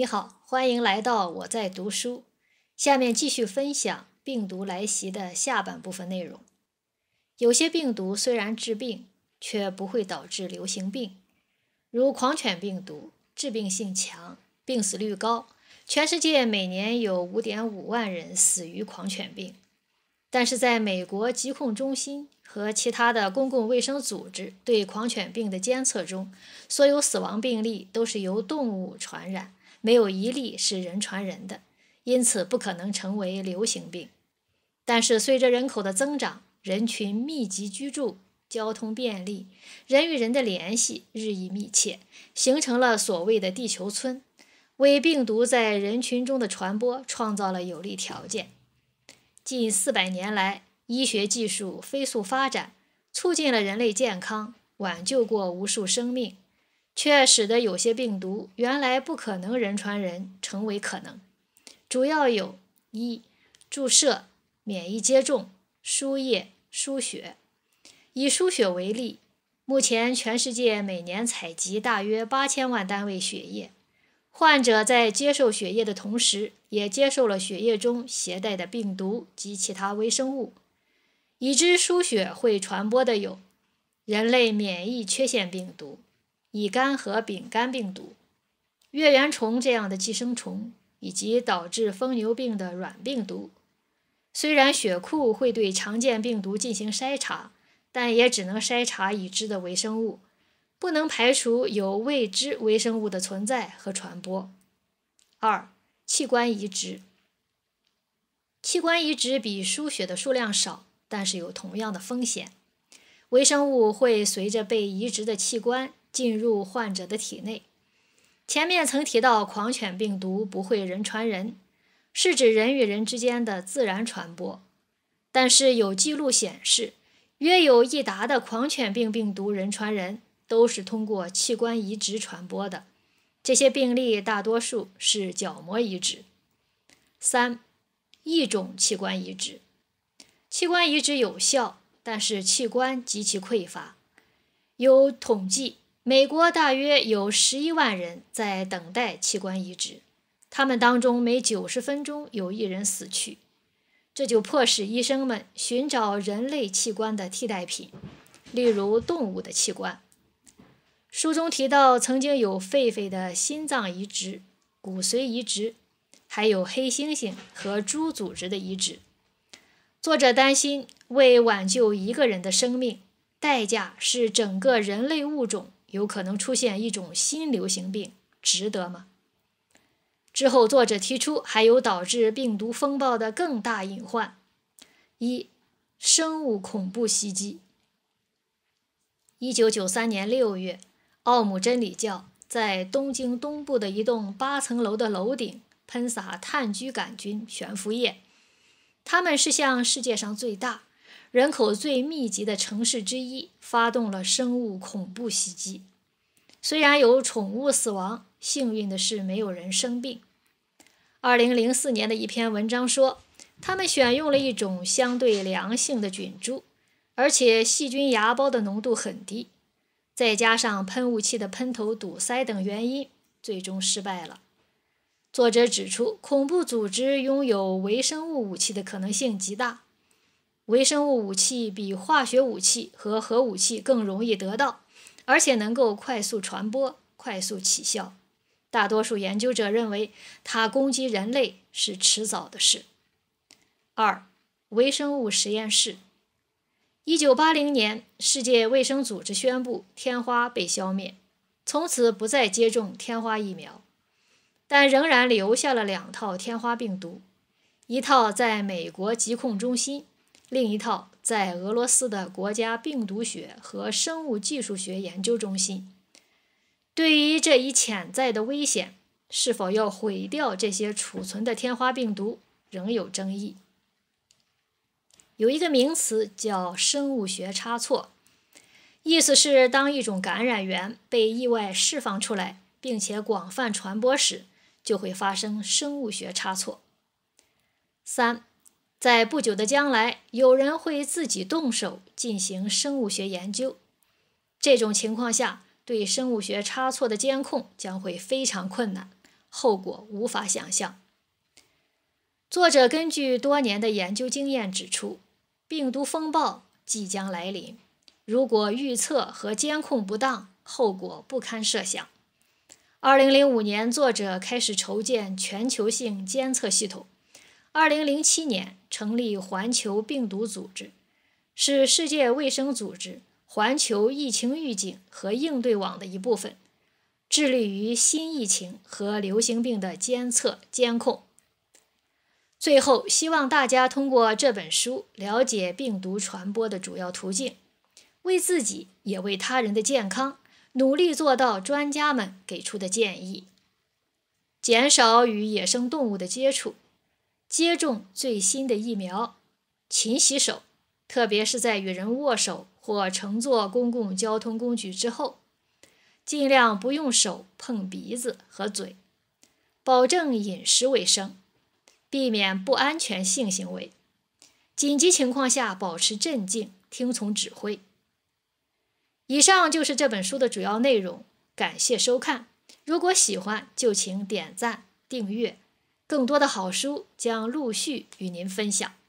你好，欢迎来到我在读书。下面继续分享病毒来袭的下半部分内容。有些病毒虽然致病，却不会导致流行病，如狂犬病毒，致病性强，病死率高，全世界每年有5.5万人死于狂犬病。但是，在美国疾控中心和其他的公共卫生组织对狂犬病的监测中，所有死亡病例都是由动物传染。没有一例是人传人的，因此不可能成为流行病。但是，随着人口的增长，人群密集居住，交通便利，人与人的联系日益密切，形成了所谓的“地球村”，为病毒在人群中的传播创造了有利条件。近四百年来，医学技术飞速发展，促进了人类健康，挽救过无数生命。却使得有些病毒原来不可能人传人成为可能，主要有一注射、免疫接种、输液、输血。以输血为例，目前全世界每年采集大约八千万单位血液，患者在接受血液的同时，也接受了血液中携带的病毒及其他微生物。已知输血会传播的有人类免疫缺陷病毒。乙肝和丙肝病毒、月原虫这样的寄生虫，以及导致疯牛病的软病毒。虽然血库会对常见病毒进行筛查，但也只能筛查已知的微生物，不能排除有未知微生物的存在和传播。二、器官移植。器官移植比输血的数量少，但是有同样的风险，微生物会随着被移植的器官。进入患者的体内。前面曾提到，狂犬病毒不会人传人，是指人与人之间的自然传播。但是有记录显示，约有一达的狂犬病病毒人传人都是通过器官移植传播的。这些病例大多数是角膜移植。三，异种器官移植。器官移植有效，但是器官极其匮乏。有统计。美国大约有十一万人在等待器官移植，他们当中每九十分钟有一人死去，这就迫使医生们寻找人类器官的替代品，例如动物的器官。书中提到，曾经有狒狒的心脏移植、骨髓移植，还有黑猩猩和猪组织的移植。作者担心，为挽救一个人的生命，代价是整个人类物种。有可能出现一种新流行病，值得吗？之后，作者提出还有导致病毒风暴的更大隐患：一、生物恐怖袭击。一九九三年六月，奥姆真理教在东京东部的一栋八层楼的楼顶喷洒炭疽杆菌悬浮液。他们是向世界上最大。人口最密集的城市之一发动了生物恐怖袭击，虽然有宠物死亡，幸运的是没有人生病。二零零四年的一篇文章说，他们选用了一种相对良性的菌株，而且细菌芽孢的浓度很低，再加上喷雾器的喷头堵塞等原因，最终失败了。作者指出，恐怖组织拥有微生物武器的可能性极大。微生物武器比化学武器和核武器更容易得到，而且能够快速传播、快速起效。大多数研究者认为，它攻击人类是迟早的事。二、微生物实验室。一九八零年，世界卫生组织宣布天花被消灭，从此不再接种天花疫苗，但仍然留下了两套天花病毒，一套在美国疾控中心。另一套在俄罗斯的国家病毒学和生物技术学研究中心，对于这一潜在的危险，是否要毁掉这些储存的天花病毒，仍有争议。有一个名词叫“生物学差错”，意思是当一种感染源被意外释放出来，并且广泛传播时，就会发生生物学差错。三。在不久的将来，有人会自己动手进行生物学研究。这种情况下，对生物学差错的监控将会非常困难，后果无法想象。作者根据多年的研究经验指出，病毒风暴即将来临。如果预测和监控不当，后果不堪设想。2005年，作者开始筹建全球性监测系统。2007年。成立环球病毒组织是世界卫生组织环球疫情预警和应对网的一部分，致力于新疫情和流行病的监测监控。最后，希望大家通过这本书了解病毒传播的主要途径，为自己也为他人的健康努力做到专家们给出的建议，减少与野生动物的接触。接种最新的疫苗，勤洗手，特别是在与人握手或乘坐公共交通工具之后，尽量不用手碰鼻子和嘴，保证饮食卫生，避免不安全性行为。紧急情况下保持镇静，听从指挥。以上就是这本书的主要内容，感谢收看。如果喜欢，就请点赞、订阅。更多的好书将陆续与您分享。